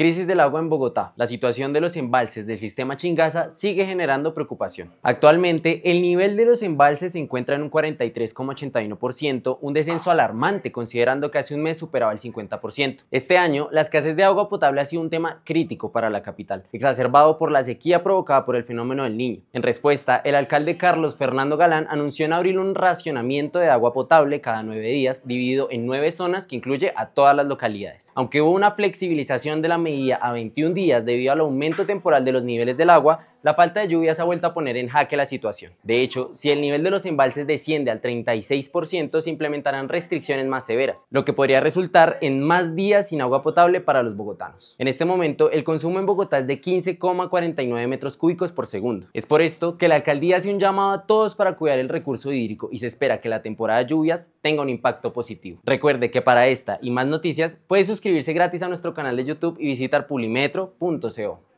Crisis del agua en Bogotá. La situación de los embalses del sistema Chingaza sigue generando preocupación. Actualmente, el nivel de los embalses se encuentra en un 43,81%, un descenso alarmante considerando que hace un mes superaba el 50%. Este año, la escasez de agua potable ha sido un tema crítico para la capital, exacerbado por la sequía provocada por el fenómeno del niño. En respuesta, el alcalde Carlos Fernando Galán anunció en abril un racionamiento de agua potable cada nueve días, dividido en nueve zonas que incluye a todas las localidades. Aunque hubo una flexibilización de la medida a 21 días debido al aumento temporal de los niveles del agua, la falta de lluvias ha vuelto a poner en jaque la situación. De hecho, si el nivel de los embalses desciende al 36%, se implementarán restricciones más severas, lo que podría resultar en más días sin agua potable para los bogotanos. En este momento, el consumo en Bogotá es de 15,49 metros cúbicos por segundo. Es por esto que la alcaldía hace un llamado a todos para cuidar el recurso hídrico y se espera que la temporada de lluvias tenga un impacto positivo. Recuerde que para esta y más noticias, puede suscribirse gratis a nuestro canal de YouTube y visitar pulimetro.co.